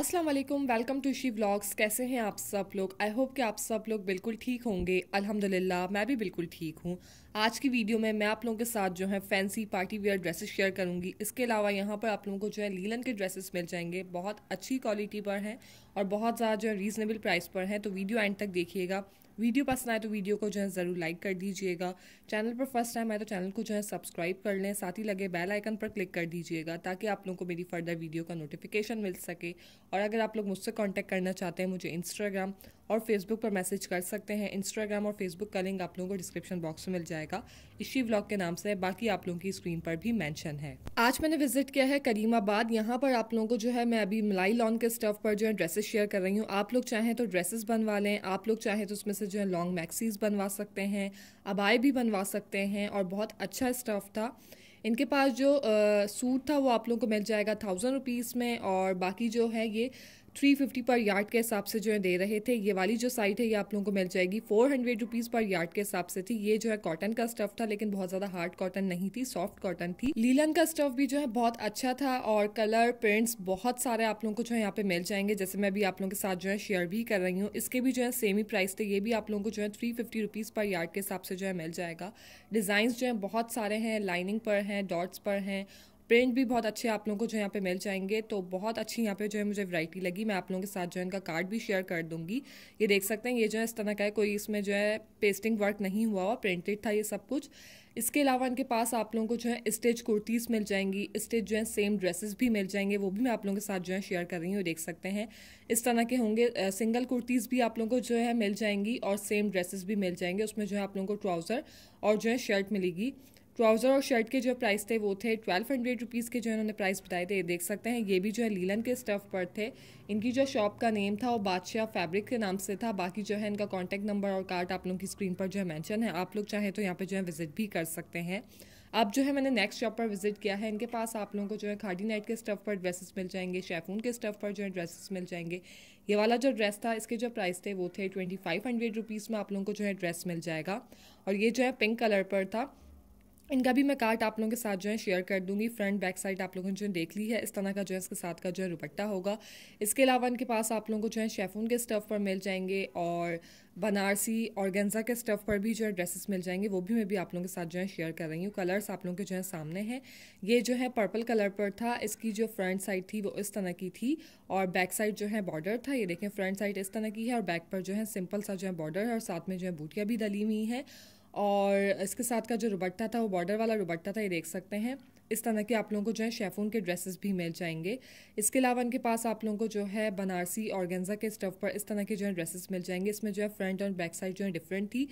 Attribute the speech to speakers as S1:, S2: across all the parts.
S1: अस्सलाम वालेकुम welcome to she blogs कैसे हैं आप सब लोग आई होप कि आप सब लोग बिल्कुल ठीक होंगे अल्हम्दुलिल्लाह मैं भी बिल्कुल ठीक हूँ आज की वीडियो में मैं आप लोगों के साथ जो है fancy party wear dresses share करूंगी इसके अलावा यहाँ पर आप लोगों को जो है लीलन के ड्रेसेस मिल जाएंगे बहुत अच्छी क्वालिटी पर हैं और बहुत ज़्यादा जो है रीज़नेबल प्राइस पर हैं तो वीडियो एंड तक देखिएगा वीडियो पसंद आए तो वीडियो को जो है ज़रूर लाइक कर दीजिएगा चैनल पर फर्स्ट टाइम आए तो चैनल को जो है सब्सक्राइब कर लें साथ ही लगे बेल आइकन पर क्लिक कर दीजिएगा ताकि आप लोगों को मेरी फर्दर वीडियो का नोटिफिकेशन मिल सके और अगर आप लोग मुझसे कांटेक्ट करना चाहते हैं मुझे इंस्टाग्राम और फेसबुक पर मैसेज कर सकते हैं इंस्टाग्राम और फेसबुक का लिंक आप लोगों को डिस्क्रिप्शन बॉक्स में मिल जाएगा इसी ब्लॉग के नाम से बाकी आप लोगों की स्क्रीन पर भी मैंशन है आज मैंने विजिट किया है करीमाबाद यहाँ पर आप लोगों को जो है मैं अभी मलाई लॉन के स्टफ पर जो है ड्रेसेस शेयर कर रही हूँ आप लोग चाहें तो ड्रेसेस बनवा लें आप लोग चाहें तो उसमें से जो है लॉन्ग मैक्सीज बनवा सकते हैं अबाए भी बनवा सकते हैं और बहुत अच्छा स्टफ था इनके पास जो आ, सूट था वो आप लोगों को मिल जाएगा थाउजेंड रुपीज़ में और बाकी जो है ये थ्री फिफ्टी पर यार्ड के हिसाब से जो है दे रहे थे ये वाली जो साइट है ये आप लोगों को मिल जाएगी four hundred rupees per yard के हिसाब से थी ये जो है कॉटन का स्टफ था लेकिन बहुत ज़्यादा हार्ड कॉटन नहीं थी सॉफ्ट कॉटन थी लीलन का स्टफ भी जो है बहुत अच्छा था और कलर प्रिंट्स बहुत सारे आप लोगों को जो है यहाँ पे मिल जाएंगे जैसे मैं भी आप लोगों के साथ जो है शेयर भी कर रही हूँ इसके भी जो है सेम ही प्राइस थे ये भी आप लोगों को जो है three fifty rupees per yard के हिसाब से जो है मिल जाएगा डिजाइन जो है बहुत सारे हैं लाइनिंग पर हैं डॉट्स पर हैं प्रिंट भी बहुत अच्छे आप लोगों को जो यहाँ पे मिल जाएंगे तो बहुत अच्छी यहाँ पे जो है मुझे वैरायटी लगी मैं आप लोगों के साथ जो है इनका कार्ड भी शेयर कर दूंगी ये देख सकते हैं ये जो है इस तरह का है कोई इसमें जो है पेस्टिंग वर्क नहीं हुआ हुआ प्रिंटेड था ये सब कुछ इसके अलावा इनके पास आप लोगों को जो है स्टेज कुर्तीस मिल जाएंगी स्टेज जो है सेम ड्रेसेस भी मिल जाएंगे वो भी मैं आप लोगों के साथ जो है शेयर कर रही हूँ देख सकते हैं इस तरह के होंगे सिंगल कुर्तीज़ भी आप लोगों को जो है मिल जाएंगी और सेम ड्रेसेस भी मिल जाएंगे उसमें जो है आप लोगों को ट्राउज़र और जो है शर्ट मिलेगी ट्राउज़र और शर्ट के जो प्राइस थे वो थे ट्वेल्व हंड्रेड रुपीज़ के जो इन्होंने प्राइस बताए थे ये देख सकते हैं ये भी जो है लीलन के स्टफ़ पर थे इनकी जो शॉप का नेम था वो बादशाह फैब्रिक के नाम से था बाकी जो है इनका कॉन्टैक्ट नंबर और कार्ड आप लोगों की स्क्रीन पर जो है मैंशन है आप लोग चाहें तो यहाँ पर जो है विज़िट भी कर सकते हैं अब जो है मैंने नेक्स्ट शॉप पर विजिट किया है इनके पास आप लोगों को जो है खाडी नाइट के स्टफ़ पर ड्रेसेस मिल जाएंगे शेफून के स्टफ़ पर जो है ड्रेसेस मिल जाएंगे ये वाला जो ड्रेस था इसके जो प्राइस थे वो थे ट्वेंटी फाइव हंड्रेड रुपीज़ में आप लोगों को जो है ड्रेस मिल जाएगा और ये जो है पिंक कलर पर था इनका भी मैं कार्ट आप लोगों के साथ जो है शेयर कर दूंगी फ्रंट बैक साइड आप लोगों ने जो है देख ली है इस तरह का जो है इसके साथ का जो है दुपट्टा होगा इसके अलावा इनके पास आप लोगों को जो है शेफून के स्टफ़ पर मिल जाएंगे और बनारसी और गेंजा के स्टफ़ पर भी जो है ड्रेसेस मिल जाएंगे वो भी मैं भी आप लोगों के साथ जो है शेयर कर रही हूँ कलर्स आप लोगों के जो है सामने हैं ये जो है पर्पल कलर पर था इसकी जो फ्रंट साइड थी वो इस तरह की थी और बैक साइड जो है बॉर्डर था ये देखें फ्रंट साइड इस तरह की है और बैक पर जो है सिंपल सा जो है बॉर्डर है और साथ में जो है बूटियाँ भी डली हुई हैं और इसके साथ का जो रुबट्टा था वो बॉर्डर वाला रुबट्टा था ये देख सकते हैं इस तरह के आप लोगों को जो है शेफून के ड्रेसेस भी मिल जाएंगे इसके अलावा इनके पास आप लोगों को जो है बनारसी और गेंजा के स्टफ पर इस तरह के जो है ड्रेसेस मिल जाएंगे इसमें जो है फ्रंट और बैक साइड जो है डिफरेंट थी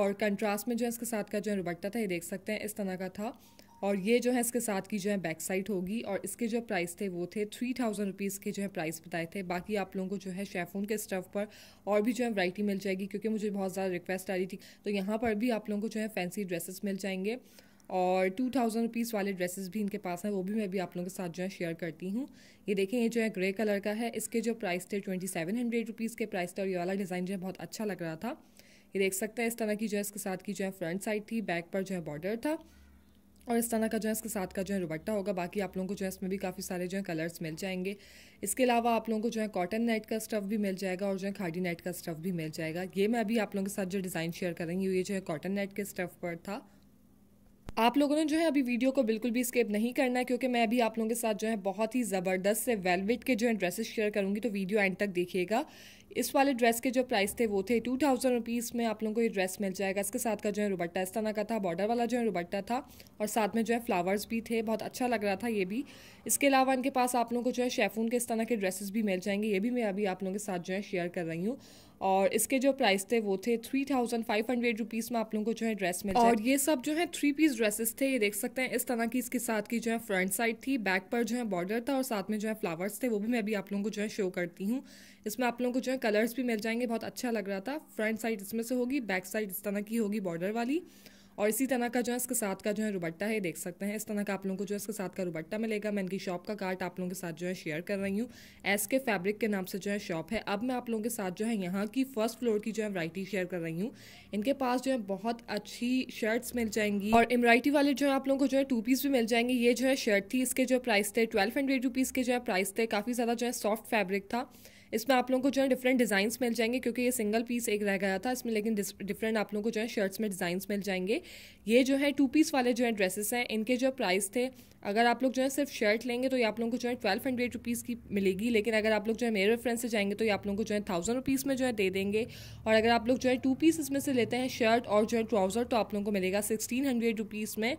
S1: और कंट्रास्ट में जो है इसके साथ का जो है रुबट्टा था ये देख सकते हैं इस तरह का था और ये जो है इसके साथ की जो है बैक साइड होगी और इसके जो प्राइस थे वो थे थ्री थाउजेंड रुपीज़ के जो है प्राइस बताए थे बाकी आप लोगों को जो है शेफून के स्टफ़ पर और भी जो है वैरायटी मिल जाएगी क्योंकि मुझे बहुत ज़्यादा रिक्वेस्ट आ रही थी तो यहाँ पर भी आप लोगों को जो है फैंसी ड्रेसेस मिल जाएंगे और टू थाउजेंड रुपीज़ वाले ड्रेसेस भी इनके पास हैं वो भी मैं भी आप लोगों के साथ जो है शेयर करती हूँ ये देखें ये जो है ग्रे कलर का है इसके जो प्राइस थे ट्वेंटी सेवन हंड्रेड रुपीज़ के प्राइस थे और ये वाला डिज़ाइन जो है बहुत अच्छा लग रहा था ये देख सकते हैं इस तरह की जो है इसके साथ की जो है फ्रंट साइड थी बैक पर जो है बॉर्डर था और इस तरह का जो है इसके साथ का जो है रुबट्टा होगा बाकी आप लोगों को जो है इसमें भी काफ़ी सारे जो है कलर्स मिल जाएंगे इसके अलावा आप लोगों को जो है कॉटन नेट का स्टफ़ भी मिल जाएगा और जो है खाडी नेट का स्टफ़ भी मिल जाएगा ये मैं अभी आप लोगों के साथ जो डिज़ाइन शेयर करेंगी ये जो है कॉटन नेट के स्टफ़ पर था आप लोगों ने जो है अभी वीडियो को बिल्कुल भी स्केप नहीं करना है क्योंकि मैं अभी आप लोगों के साथ जो है बहुत ही ज़बरदस्त से वेलवेट के जो है ड्रेसेस शेयर करूँगी तो वीडियो एंड तक देखिएगा इस वाले ड्रेस के जो प्राइस थे वो थे टू थाउजेंड रुपीज़ में आप लोगों को ये ड्रेस मिल जाएगा इसके साथ का जो है रुबट्टा इस तरह का था बॉर्डर वाला जो है रुबट्टा था और साथ में जो है फ्लावर्स भी थे बहुत अच्छा लग रहा था ये भी इसके अलावा इनके पास आप लोगों को जो है शेफून के इस तरह के ड्रेसेस भी मिल जाएंगे ये भी मैं अभी आप लोगों के साथ जो है शेयर कर रही हूँ और इसके जो प्राइस थे वो थे three thousand five hundred rupees में आप लोगों को जो है ड्रेस मिल और ये सब जो है थ्री पीस ड्रेसेस थे ये देख सकते हैं इस तरह की इसके साथ की जो है फ्रंट साइड थी बैक पर जो है बॉर्डर था और साथ में जो है फ्लावर्स थे वो भी मैं अभी आप लोगों को जो है शो करती हूँ इसमें आप लोगों को जो है कलर्स भी मिल जाएंगे बहुत अच्छा लग रहा था फ्रंट साइड इसमें से होगी बैक साइड इस तरह की होगी बॉर्डर वाली और इसी तरह का जो है इसके साथ का जो है रुबट्टा है देख सकते हैं इस तरह का आप लोगों को जो है इसके साथ का रुबट्टा मिलेगा मैं इनकी शॉप का कार्ड आप लोगों के साथ जो है शेयर कर रही हूँ एस के फैब्रिक के नाम से जो है शॉप है अब मैं आप लोगों के साथ जो है यहाँ की फर्स्ट फ्लोर की जो है वरायटी शेयर कर रही हूँ इनके पास जो है बहुत अच्छी शर्ट्स मिल जाएंगी और एम्ब्रायटी वाले जो है आप लोगों को जो है टू पीस भी मिल जाएंगे ये जो है शर्ट थी इसके जो प्राइस थे ट्वेल्व हंड्रेड रुपीज़ के जो है प्राइस थे काफ़ी ज़्यादा जो है सॉफ्ट फैब्रिक था इसमें आप लोगों को जो है डिफरेंट डिजाइन मिल जाएंगे क्योंकि ये सिंगल पीस एक रह गया था इसमें लेकिन डिफरेंट आप लोगों को जो है शर्ट्स में डिजाइन मिल जाएंगे ये जो है टू पीस वाले जो है ड्रेसेस हैं इनके जो प्राइस थे अगर आप लोग जो है सिर्फ शर्ट लेंगे तो ये आप लोगों को जो है ट्वेल्व हंड्रेड रुपीज़ की मिलेगी लेकिन अगर आप लोग जो है मेरे फ्रेंड से जाएंगे तो ये आप लोगों को जो है थाउजेंड रुपीज़ में जो है दे देंगे और अगर आप लोग जो है टू पीस इसमें से लेते हैं शर्ट और जो है ट्राउज़र तो आप लोगों को मिलेगा सिक्सटीन हंड्रेड रुपीज़ में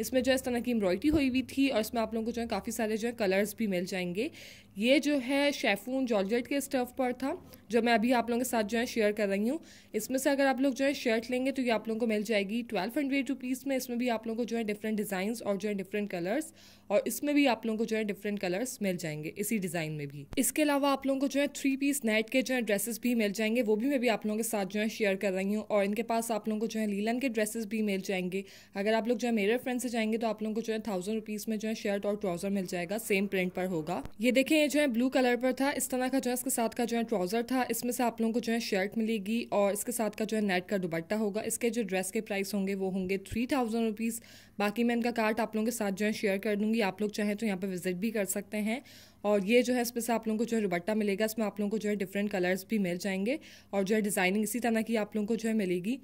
S1: इसमें जो है इस तरह की एम्ब्रॉयडरी हुई हुई थी और इसमें आप लोगों को जो है काफ़ी सारे जो है कलर्स भी मिल जाएंगे ये जो है शेफून जॉर्जेट के स्टफ पर था जो मैं अभी आप लोगों के साथ जो है शेयर कर रही हूँ इसमें से अगर आप लोग जो है शर्ट लेंगे तो ये आप लोगों को मिल जाएगी ट्वेल्व हंड्रेड रुपीज़ में इसमें भी आप लोगों को जो है डिफरेंट डिजाइन और जो है डिफरेंट कलर्स और इसमें भी आप लोगों को जो है डिफरेंट कलर्स मिल जाएंगे इसी डिज़ाइन में भी इसके अलावा आप लोगों को जो है थ्री पीस नेट के जो है ड्रेसेस भी मिल जाएंगे वो भी मैं भी आप लोगों के साथ जो है शेयर कर रही हूँ और इनके पास आप लोगों को जो है लीलन के ड्रेसेस भी मिल जाएंगे अगर आप लोग जो है मेरे फ्रेंड्स से जाएंगे तो आप लोगों को जो है थाउजेंड रुपीज में जो है शर्ट और ट्राउजर मिल जाएगा सेम प्रिंट पर होगा ये देखें ये जो है ब्लू कलर पर था इस तरह का जो है इसके साथ का जो है ट्राउजर था इसमें से आप लोगों को जो है शर्ट मिलेगी और इसके साथ का जो है नेट का दुबट्टा होगा इसके जो ड्रेस के प्राइस होंगे वो होंगे थ्री थाउजेंड रुपीज़ बाकी मैं इनका कार्ट आप लोगों के साथ जो है शेयर कर दूंगी आप लोग चाहें तो यहाँ पर विजिट भी कर सकते हैं और ये जो है इसमें से आप लोगों को जो है दुबट्टा मिलेगा इसमें आप लोगों को जो है डिफरेंट कलर्स भी मिल जाएंगे और जो है डिज़ाइनिंग इसी तरह की आप लोगों को जो है मिलेगी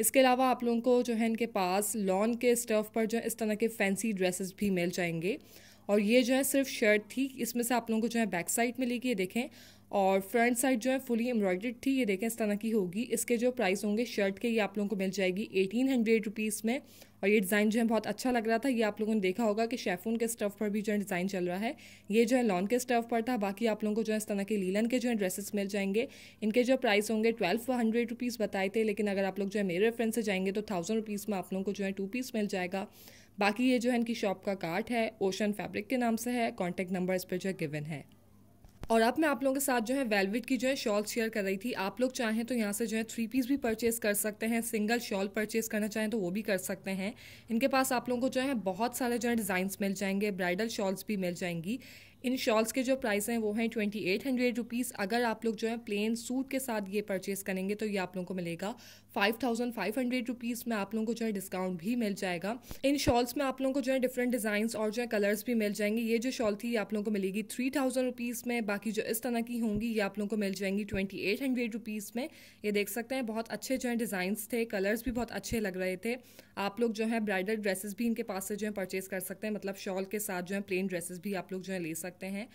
S1: इसके अलावा आप लोगों को जो है इनके पास लॉन के स्टफ पर जो है इस तरह के फैंसी ड्रेसेस भी मिल जाएंगे और ये जो है सिर्फ शर्ट थी इसमें से आप लोगों को जो है बैक साइड में लेके देखें और फ्रंट साइड जो है फुली एम्ब्रॉयड थी ये देखें इस तरह की होगी इसके जो प्राइस होंगे शर्ट के ये आप लोगों को मिल जाएगी एटीन हंड्रेड रुपीज़ में और ये डिज़ाइन जो है बहुत अच्छा लग रहा था ये आप लोगों ने देखा होगा कि शेफून के स्टफ़ पर भी जो है डिज़ाइन चल रहा है ये जो है लॉन के स्टफ़ पर था बाकी आप लोगों को जो है इस तरह के लीलन के जो है ड्रेसेस मिल जाएंगे इनके जो प्राइस होंगे ट्वेल्व हंड्रेड रुपीज़ बताए थे लेकिन अगर आप लोग जो है मेरे रेफरेंस से जाएंगे तो थाउजेंड रुपीज़ में आप लोगों को जो है टू पीस मिल जाएगा बाकी ये जो है इनकी शॉप का कार्ट है ओशन फैब्रिक के नाम से है कॉन्टैक्ट नंबर इस पर जो है गिवन है और अब मैं आप लोगों के साथ जो है वेलवेट की जो है शॉल शेयर कर रही थी आप लोग चाहें तो यहाँ से जो है थ्री पीस भी परचेज़ कर सकते हैं सिंगल शॉल परचेज़ करना चाहें तो वो भी कर सकते हैं इनके पास आप लोगों को जो है बहुत सारे जो है डिज़ाइंस मिल जाएंगे ब्राइडल शॉल्स भी मिल जाएंगी इन शॉल्स के जो प्राइस हैं वो हैं ट्वेंटी एट हंड्रेड रुपीज़ अगर आप लोग जो है प्लेन सूट के साथ ये परचेज़ करेंगे तो ये आप लोगों को मिलेगा five thousand five hundred rupees में आप लोगों को जो है डिस्काउंट भी मिल जाएगा इन शॉल्स में आप लोगों को जो है डिफरेंट डिज़ाइंस और जो है कलर्स भी मिल जाएंगे ये जो शॉल थी आप लोगों को मिलेगी थ्री थाउजेंड रुपीज़ में बाकी जो इस तरह की होंगी ये आप लोगों को मिल जाएंगी ट्वेंटी एट हंड्रेड रुपीज़ में ये देख सकते हैं बहुत अच्छे जो है डिज़ाइंस थे कलर्स भी बहुत अच्छे लग रहे थे आप लोग जो है ब्राइडल ड्रेसेस भी इनके पास से जो है परचेज़ कर सकते हैं मतलब शॉल के साथ जो है प्लेन ड्रेसेस भी आप लोग जो है ले सकते हैं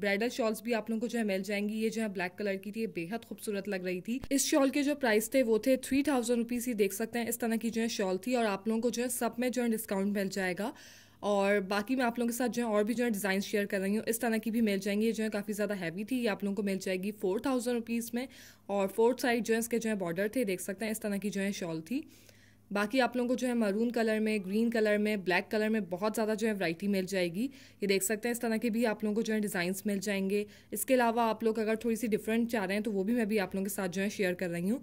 S1: ब्राइडल शॉल्स भी आप लोगों को जो है मिल जाएंगी ये जो है ब्लैक कलर की थी बेहद खूबसूरत लग रही थी इस शॉल के जो प्राइस थे वो थे थ्री थाउजेंड रुपीज़ ही देख सकते हैं इस तरह की जो है शॉल थी और आप लोगों को जो है सब में जो है डिस्काउंट मिल जाएगा और बाकी मैं आप लोगों के साथ जो है और भी जो है डिज़ाइन शेयर कर रही हूँ इस तरह की भी मिल जाएंगी ये जो है काफ़ी ज़्यादा हैवी थी ये आप लोगों को मिल जाएगी फोर थाउजेंड रुपीज़ में और फोर्थ साइड जो है इसके जो है बॉर्डर थे देख सकते हैं इस तरह की जो है शॉल थी बाकी आप लोगों को जो है मरून कलर में ग्रीन कलर में ब्लैक कलर में बहुत ज़्यादा जो है वैरायटी मिल जाएगी ये देख सकते हैं इस तरह के भी आप लोगों को जो है डिज़ाइंस मिल जाएंगे इसके अलावा आप लोग अगर थोड़ी सी डिफरेंट चाह रहे हैं तो वो भी मैं भी आप लोगों के साथ जो है शेयर कर रही हूँ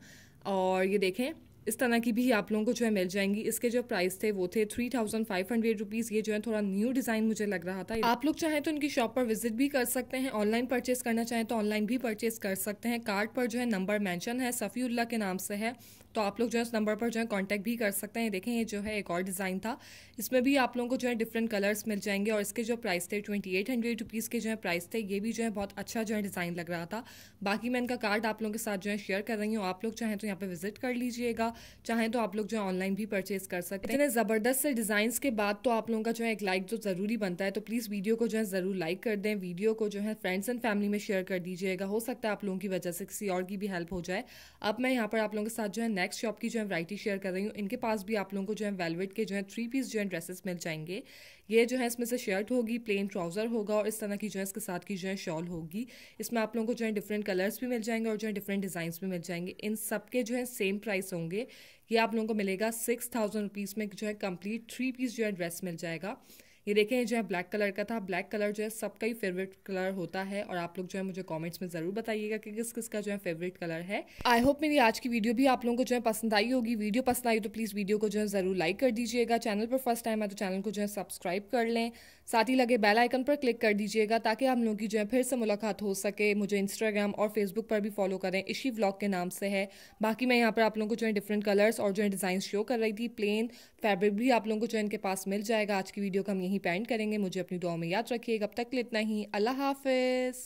S1: और ये देखें इस तरह की भी आप लोगों को जो है मिल जाएंगी इसके जो प्राइस थे वो थे three thousand five hundred rupees ये जो है थोड़ा न्यू डिज़ाइन मुझे लग रहा था आप लोग चाहें तो इनकी शॉप पर विजिट भी कर सकते हैं ऑनलाइन परचेस करना चाहें तो ऑनलाइन भी परचेस कर सकते हैं कार्ड पर जो है नंबर मैंशन है सफ़ी के नाम से है तो आप लोग जो है इस नंबर पर जो है कॉन्टैक्ट भी कर सकते हैं देखें ये जो है एक और डिज़ाइन था इसमें भी आप लोगों को जो है डिफरेंट कलर्स मिल जाएंगे और इसके जो प्राइस थे ट्वेंटी एट हंड्रेड रुपीज़ के जो है प्राइस थे ये भी जो है बहुत अच्छा जो है डिज़ाइन लग रहा था बाकी मैं इनका कार्ड आप लोगों के साथ जो है शेयर कर रही हूँ आप लोग चाहें तो यहाँ पर विजिट कर लीजिएगा चाहें तो आप लोग जो है ऑनलाइन भी परचेज़ कर सकते हैं ज़बरदस्त से डिज़ाइंस के बाद तो आप लोगों का जो है एक लाइक तो ज़रूरी बनता है तो प्लीज़ वीडियो को जो है ज़रूर लाइक कर दें वीडियो को जो है फ्रेंड्स एंड फैमिली में शेयर कर दीजिएगा हो सकता है आप लोगों की वजह से किसी और की भी हेल्प हो जाए अब मैं यहाँ पर आप लोगों के साथ जो है नेक्स्ट शॉप की जो है वराइटी शेयर कर रही हूँ इनके पास भी आप लोगों को जो है वेलवेट के जो है थ्री पीस जो है ड्रेसेस मिल जाएंगे ये जो है इसमें से शर्ट होगी प्लेन ट्राउज़र होगा और इस तरह की जो है इसके साथ की जो है शॉल होगी इसमें आप लोगों को जो है डिफरेंट कलर्स भी मिल जाएंगे और जो है डिफरेंट डिजाइन भी मिल जाएंगे इन सब के जो है सेम प्राइस होंगे ये आप लोगों को मिलेगा सिक्स थाउजेंड रुपीज़ में जो है कम्प्लीट थ्री पीस जो है ड्रेस मिल जाएगा ये देखें जो है ब्लैक कलर का था ब्लैक कलर जो है सबका ही फेवरेट कलर होता है और आप लोग जो है मुझे कॉमेंट्स में ज़रूर बताइएगा कि किस किस का जो है फेवरेट कलर है आई होप मेरी आज की वीडियो भी आप लोगों को जो है पसंद आई होगी वीडियो पसंद आई तो प्लीज़ वीडियो को जो है ज़रूर लाइक कर दीजिएगा चैनल पर फर्स्ट टाइम है तो चैनल को जो है सब्सक्राइब कर लें साथ ही लगे बेल आइकन पर क्लिक कर दीजिएगा ताकि हम लोग की जो है फिर से मुलाकात हो सके मुझे इंस्टाग्राम और फेसबुक पर भी फॉलो करें इसी व्लॉग के नाम से है बाकी मैं यहाँ पर आप लोगों को जो है डिफरेंट कलर्स और जो है डिज़ाइन शो कर रही थी प्लेन फैब्रिक भी आप लोगों को जो है इनके पास मिल जाएगा आज की वीडियो को हम यहीं पेंट करेंगे मुझे अपनी दुआ में याद रखिएगा अब तक इतना ही अल्लाह हाफिज़